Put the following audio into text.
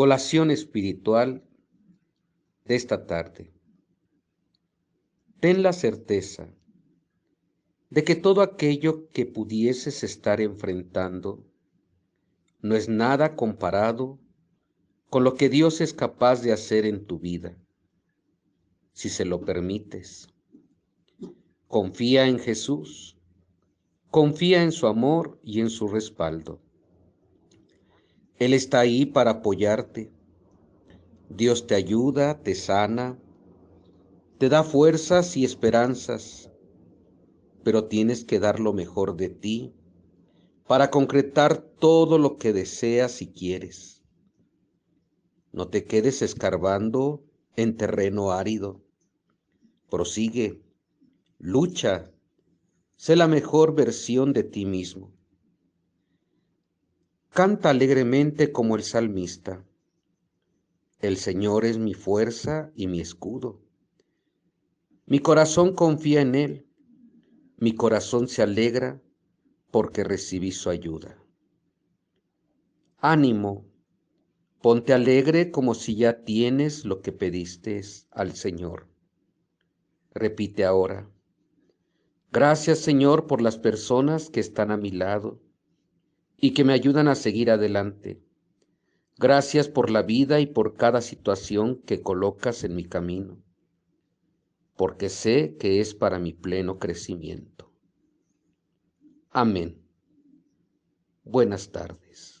Colación espiritual de esta tarde. Ten la certeza de que todo aquello que pudieses estar enfrentando no es nada comparado con lo que Dios es capaz de hacer en tu vida, si se lo permites. Confía en Jesús, confía en su amor y en su respaldo. Él está ahí para apoyarte. Dios te ayuda, te sana, te da fuerzas y esperanzas, pero tienes que dar lo mejor de ti para concretar todo lo que deseas y quieres. No te quedes escarbando en terreno árido. Prosigue, lucha, sé la mejor versión de ti mismo. Canta alegremente como el salmista. El Señor es mi fuerza y mi escudo. Mi corazón confía en Él. Mi corazón se alegra porque recibí su ayuda. Ánimo, ponte alegre como si ya tienes lo que pediste al Señor. Repite ahora. Gracias Señor por las personas que están a mi lado y que me ayudan a seguir adelante. Gracias por la vida y por cada situación que colocas en mi camino, porque sé que es para mi pleno crecimiento. Amén. Buenas tardes.